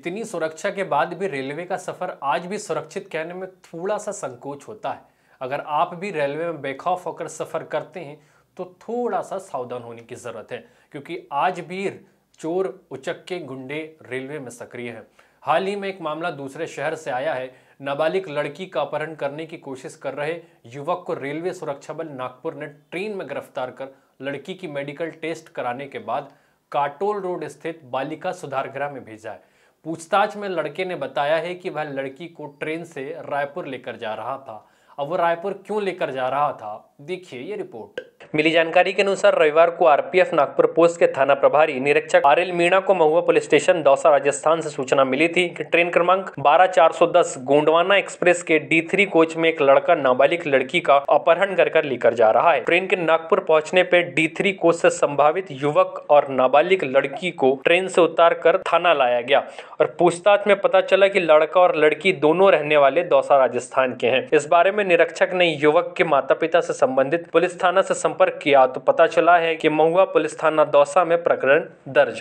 इतनी सुरक्षा के बाद भी रेलवे का सफ़र आज भी सुरक्षित कहने में थोड़ा सा संकोच होता है अगर आप भी रेलवे में बेखौफ होकर सफ़र करते हैं तो थोड़ा सा सावधान होने की ज़रूरत है क्योंकि आज भी चोर उचक्के गुंडे रेलवे में सक्रिय हैं हाल ही में एक मामला दूसरे शहर से आया है नाबालिग लड़की का अपहरण करने की कोशिश कर रहे युवक को रेलवे सुरक्षा बल नागपुर ने ट्रेन में गिरफ्तार कर लड़की की मेडिकल टेस्ट कराने के बाद काटोल रोड स्थित बालिका सुधार गृह में भेजा है पूछताछ में लड़के ने बताया है कि वह लड़की को ट्रेन से रायपुर लेकर जा रहा था अब वो रायपुर क्यों लेकर जा रहा था देखिए ये रिपोर्ट मिली जानकारी के अनुसार रविवार को आरपीएफ नागपुर पोस्ट के थाना प्रभारी निरीक्षक आर एल मीणा को महुआ पुलिस स्टेशन दौसा राजस्थान से सूचना मिली थी कि ट्रेन क्रमांक बारह चार सौ दस गोंडवाना एक्सप्रेस के डी थ्री कोच में एक लड़का नाबालिग लड़की का अपहरण कर कर लेकर जा रहा है ट्रेन के नागपुर पहुंचने पर डी थ्री कोच से संभावित युवक और नाबालिग लड़की को ट्रेन से उतार कर थाना लाया गया और पूछताछ में पता चला की लड़का और लड़की दोनों रहने वाले दौसा राजस्थान के हैं इस बारे में निरीक्षक ने युवक के माता पिता से संबंधित पुलिस थाना से संपर्क संपर्क किया तो पता चला है कि महुआ पुलिस थाना दौसा में प्रकरण दर्ज